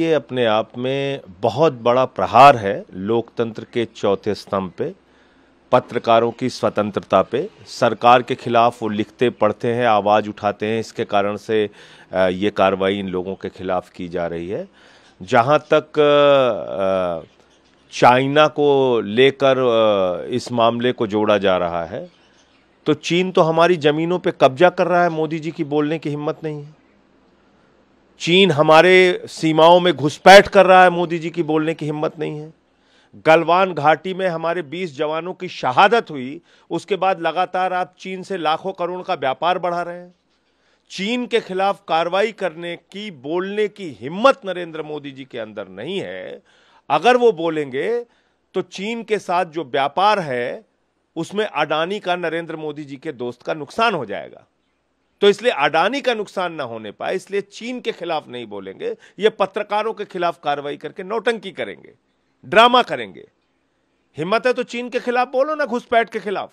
ये अपने आप में बहुत बड़ा प्रहार है लोकतंत्र के चौथे स्तंभ पे पत्रकारों की स्वतंत्रता पे सरकार के खिलाफ वो लिखते पढ़ते हैं आवाज़ उठाते हैं इसके कारण से ये कार्रवाई इन लोगों के खिलाफ की जा रही है जहाँ तक चाइना को लेकर इस मामले को जोड़ा जा रहा है तो चीन तो हमारी ज़मीनों पे कब्जा कर रहा है मोदी जी की बोलने की हिम्मत नहीं है चीन हमारे सीमाओं में घुसपैठ कर रहा है मोदी जी की बोलने की हिम्मत नहीं है गलवान घाटी में हमारे 20 जवानों की शहादत हुई उसके बाद लगातार आप चीन से लाखों करोड़ का व्यापार बढ़ा रहे हैं चीन के खिलाफ कार्रवाई करने की बोलने की हिम्मत नरेंद्र मोदी जी के अंदर नहीं है अगर वो बोलेंगे तो चीन के साथ जो व्यापार है उसमें अडानी का नरेंद्र मोदी जी के दोस्त का नुकसान हो जाएगा तो इसलिए अडानी का नुकसान ना होने पाए इसलिए चीन के खिलाफ नहीं बोलेंगे ये पत्रकारों के खिलाफ कार्रवाई करके नौटंकी करेंगे ड्रामा करेंगे हिम्मत है तो चीन के खिलाफ बोलो ना घुसपैठ के खिलाफ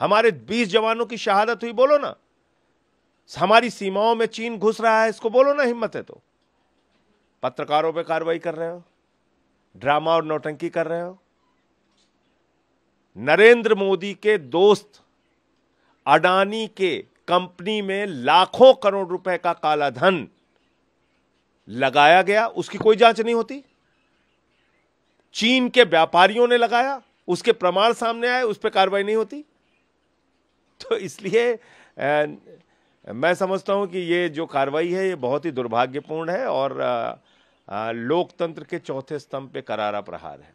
हमारे 20 जवानों की शहादत हुई बोलो ना हमारी सीमाओं में चीन घुस रहा है इसको बोलो ना हिम्मत है तो पत्रकारों पे कार्रवाई कर रहे हो ड्रामा और नौटंकी कर रहे हो नरेंद्र मोदी के दोस्त अडानी के कंपनी में लाखों करोड़ रुपए का काला धन लगाया गया उसकी कोई जांच नहीं होती चीन के व्यापारियों ने लगाया उसके प्रमाण सामने आए उस पर कार्रवाई नहीं होती तो इसलिए मैं समझता हूं कि ये जो कार्रवाई है ये बहुत ही दुर्भाग्यपूर्ण है और लोकतंत्र के चौथे स्तंभ पे करारा प्रहार है